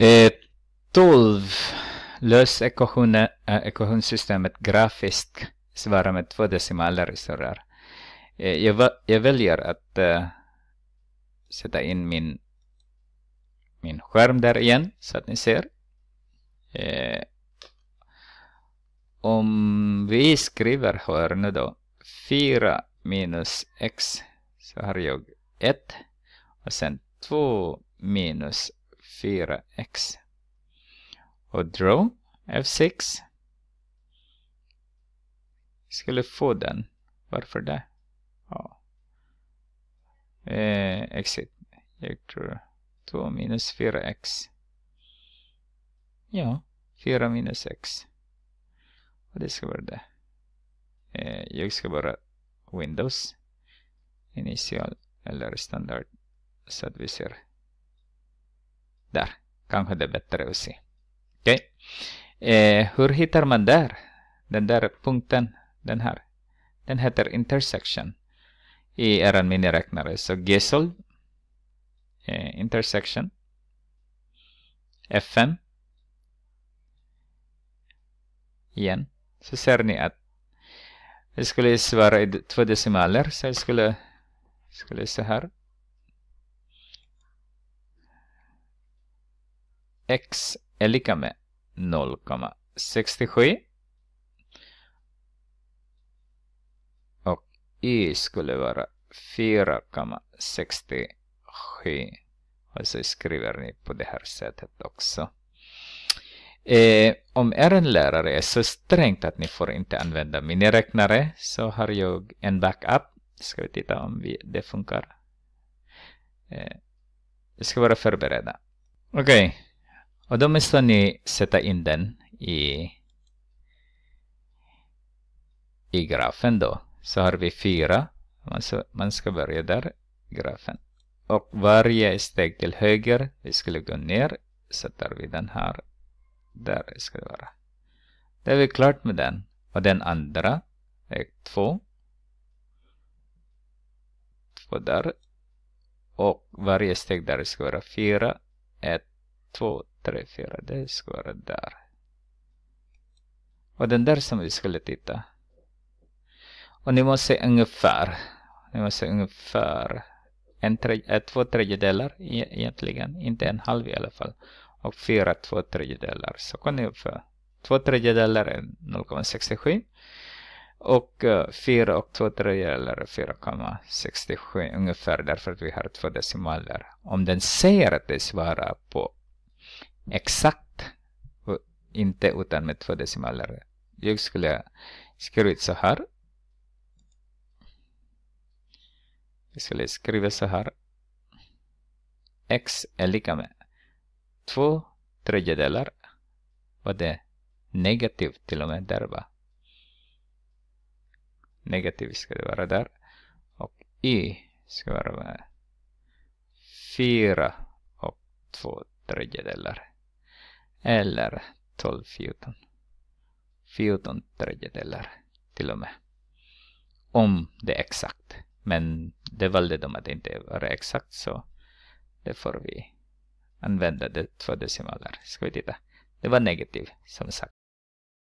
Eh, 12. Lös ekvationen, äh, eh, ekvationssystemet grafiskt. Svara med två decimaler i surrar. Eh, jag, jag, väljer att eh, sätta in min, min skärm där igen så att ni ser. Eh, om vi skriver här nu då 4 minus x så har jag 1 och sen 2 minus 4x. Och draw F6 skulle få den. Varför det? Ja. Eh, exit. Jag tror 2 minus 4x. Ja, 4 minus x. Och det ska vara det. Eh, jag ska bara Windows initial eller standard så att vi ser där, kanske det är bättre att se. Okay. Eh, hur hittar man där? Den där punkten, den här. Den heter intersection i er miniräknare. Så gesol, eh, intersection, FN Igen, så ser ni att jag skulle svara i två decimaler, så jag skulle, skulle så här. x är lika med 0,67. Och y skulle vara 4,67. Och så skriver ni på det här sättet också. Eh, om er en lärare är så strängt att ni får inte använda miniräknare så har jag en backup. Ska vi titta om vi, det funkar. Eh, vi ska vara förberedda. Okej. Okay. Då måste ni 오도메스톤이 세타인덴 i, i grafen då. Så har vi fyra. Man ska, man ska börja där, grafen. Och varje steg till höger, vi skulle gå ner, sätter vi den här. Där ska det vara. Då är vi klart med den. Och den andra, är två. Två där. Och varje steg där ska vara fyra, ett, två, tre, fyra. Det ska vara där. Och den där som vi skulle titta. Och ni måste se ungefär. Ni måste se ungefär en tre, eh, två tredjedelar e, egentligen. Inte en halv i alla fall. Och fyra två tredjedelar. Så kan ni ungefär. Två tredjedelar är 0,67. Och eh, fyra och två tredjedelar är 4,67 ungefär därför att vi har två decimaler. Om den säger att det svarar på exakt, inte utan med två decimaler. Jag skulle skriva så här. Jag skulle skriva så här. X är lika med två tredjedelar. Var det negativt till och med där va? Negativt ska det vara där. Och Y ska vara med fyra och två tredjedelar. Eller 12, 14. 14 tredjedelar till och med. Om det är exakt. Men det valde de att inte vara exakt så det får vi använda det två decimaler. Ska vi titta. Det var negativ som sagt.